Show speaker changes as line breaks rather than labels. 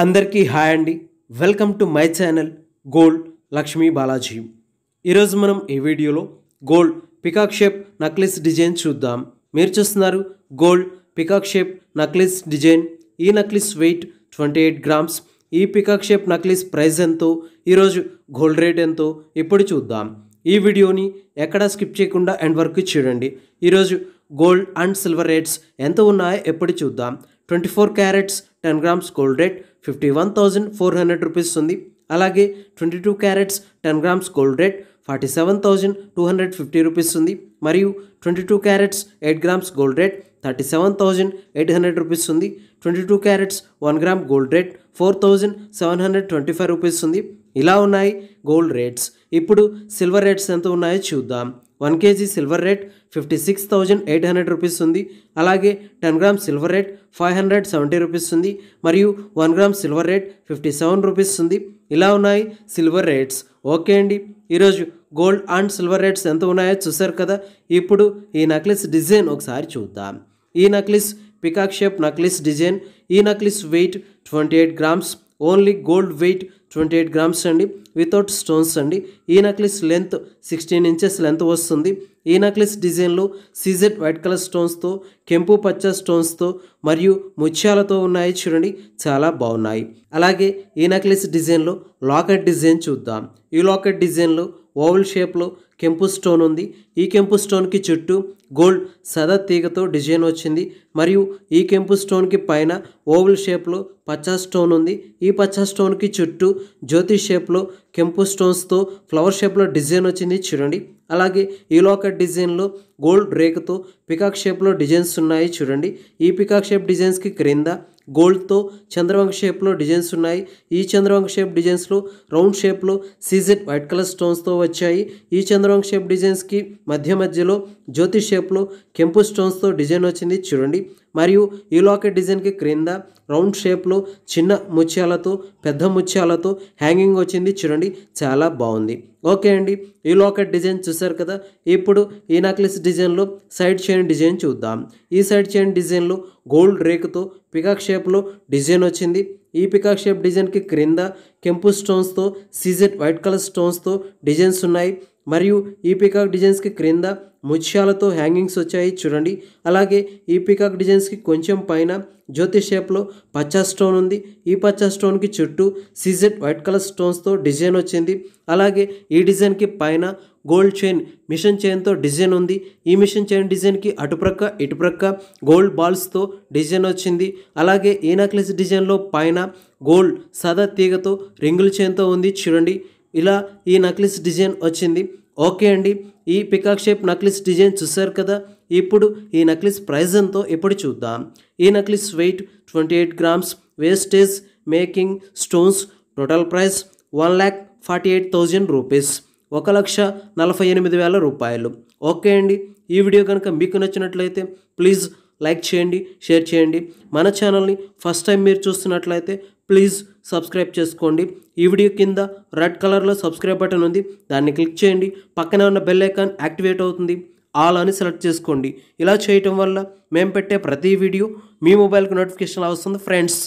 అందరికీ హాయ్ అండి welcome to my channel gold Lakshmi Balaji ఈరోజు మనం ఈ వీడియోలో gold peacock shape necklace design చూద్దాం మీరు చూస్తున్నారు gold peacock shape necklace design ఈ necklace weight twenty eight grams ఈ పికాక్ షేప్ నక్లెస్ ప్రైస్ ఎంతో ఈరోజు గోల్డ్ రేట్ ఎంతో ఇప్పుడు చూద్దాం ఈ వీడియోని ఎక్కడా స్కిప్ చేయకుండా ఎండ్ వరకు చూడండి ఈరోజు గోల్డ్ అండ్ సిల్వర్ రేట్స్ ఎంత ఉన్నాయో ఎప్పుడు చూద్దాం twenty four carats ten grams gold rate fifty one thousand four hundred rupees ఉంది అలాగే twenty two carats ten grams gold rate forty seven thousand two hundred fifty rupees ఉంది మరియు twenty two carats eight grams gold rate thirty seven thousand eight hundred rupees ఉంది twenty two carats one gram gold rate four thousand seven hundred twenty five rupees ఉంది ఇలా ఉన్నాయి gold rates ఇప్పుడు silver rates ఎంత ఉన్నాయో చూద్దాం one KG silver rate fifty six thousand eight hundred rupees ఉంది అలాగే ten gram silver rate five hundred seventy rupees ఉంది మరియు one gram silver rate fifty seven rupees ఉంది ఇలా ఉన్నాయి సిల్వర్ రేట్స్ ఓకే అండి ఈరోజు గోల్డ్ అండ్ సిల్వర్ రేట్స్ ఎంత ఉన్నాయో చూసారు కదా ఇప్పుడు ఈ నక్లెస్ డిజైన్ ఒకసారి చూద్దాం ఈ necklace peacock shape necklace design ఈ necklace weight twenty eight grams only gold weight twenty eight grams అండి వితౌట్ స్టోన్స్ అండి ఈ necklace length sixteen inches length వస్తుంది ఈ నెక్లెస్ డిజైన్లు సీజెడ్ వైట్ కలర్ స్టోన్స్తో కెంపు పచ్చ స్టోన్స్తో మరియు ముత్యాలతో ఉన్నాయి చూడండి చాలా బాగున్నాయి అలాగే ఈ నెక్లెస్ డిజైన్లో లాకెట్ డిజైన్ చూద్దాం ఈ లాకెట్ డిజైన్లో ఓవల్ షేప్లో కెంపు స్టోన్ ఉంది ఈ కెంపు స్టోన్కి చుట్టూ గోల్డ్ సదా తీగతో డిజైన్ వచ్చింది మరియు ఈ కెంపు స్టోన్కి పైన ఓవల్ షేప్లో పచ్చా స్టోన్ ఉంది ఈ పచ్చా స్టోన్కి చుట్టూ జ్యోతి షేప్లో కెంపు స్టోన్స్తో ఫ్లవర్ షేప్లో డిజైన్ వచ్చింది చూడండి అలాగే ఈ లాకర్ డిజైన్లో గోల్డ్ రేకుతో పికాక్ షేప్లో డిజైన్స్ ఉన్నాయి చూడండి ఈ పికాక్ షేప్ డిజైన్స్కి క్రింద గోల్డ్తో చంద్రవంక షేప్లో డిజైన్స్ ఉన్నాయి ఈ చంద్రవంక షేప్ డిజైన్స్లో రౌండ్ షేప్లో సీజెడ్ వైట్ కలర్ స్టోన్స్తో వచ్చాయి ఈ చంద్ర రాంగ్ షేప్ డిజైన్స్కి మధ్య మధ్యలో జ్యోతి షేప్లో కెంపు స్టోన్స్తో డిజైన్ వచ్చింది చూడండి మరియు ఈ లాకెట్ డిజైన్కి క్రింద రౌండ్ షేప్లో చిన్న ముత్యాలతో పెద్ద ముత్యాలతో హ్యాంగింగ్ వచ్చింది చూడండి చాలా బాగుంది ఓకే అండి ఈ లాకెట్ డిజైన్ చూసారు కదా ఇప్పుడు ఈ నెక్లెస్ డిజైన్లో సైడ్ చైన్ డిజైన్ చూద్దాం ఈ సైడ్ చైన్ డిజైన్లో గోల్డ్ రేకుతో పికాక్ షేప్లో డిజైన్ వచ్చింది ఈ పికాక్ షేప్ డిజైన్కి క్రింద కెంపు స్టోన్స్తో సీజెడ్ వైట్ కలర్ స్టోన్స్తో డిజైన్స్ ఉన్నాయి మరియు ఈ పీకాక్ డిజైన్స్కి క్రింద ముత్యాలతో హ్యాంగింగ్స్ వచ్చాయి చూడండి అలాగే ఈ పీకాక్ డిజైన్స్కి కొంచెం పైన జ్యోతి షేప్లో పచ్చా స్టోన్ ఉంది ఈ పచ్చా స్టోన్కి చుట్టూ సీజెట్ వైట్ కలర్ స్టోన్స్తో డిజైన్ వచ్చింది అలాగే ఈ డిజైన్కి పైన గోల్డ్ చైన్ మిషన్ చైన్తో డిజైన్ ఉంది ఈ మిషన్ చైన్ డిజైన్కి అటుప్రక్క ఇటుప్రక్క గోల్డ్ బాల్స్తో డిజైన్ వచ్చింది అలాగే ఈ నెక్లెస్ డిజైన్లో పైన గోల్డ్ సదా తీగతో రింగుల చైన్తో ఉంది చూడండి ఇలా ఈ నక్లిస్ డిజైన్ వచ్చింది ఓకే అండి ఈ పికాక్ షేప్ నక్లిస్ డిజైన్ చూసారు కదా ఇప్పుడు ఈ నక్లిస్ ప్రైజ్ ఎంతో ఇప్పుడు చూద్దాం ఈ necklace weight twenty eight grams wastage making stones total price one lakh forty eight thousand rupees ఒక లక్ష నలభై ఎనిమిది వేల రూపాయలు ఓకే అండి ఈ వీడియో కనుక మీకు నచ్చినట్లయితే ప్లీజ్ లైక్ చేయండి షేర్ చేయండి మన ఛానల్ని ఫస్ట్ టైం మీరు చూస్తున్నట్లయితే ప్లీజ్ సబ్స్క్రైబ్ చేసుకోండి ఈ వీడియో కింద రెడ్ కలర్లో సబ్స్క్రైబ్ బటన్ ఉంది దాన్ని క్లిక్ చేయండి పక్కనే ఉన్న బెల్ ఐకాన్ యాక్టివేట్ అవుతుంది ఆల్ అని సెలెక్ట్ చేసుకోండి ఇలా చేయటం వల్ల మేము పెట్టే ప్రతి వీడియో మీ మొబైల్కి నోటిఫికేషన్ వస్తుంది ఫ్రెండ్స్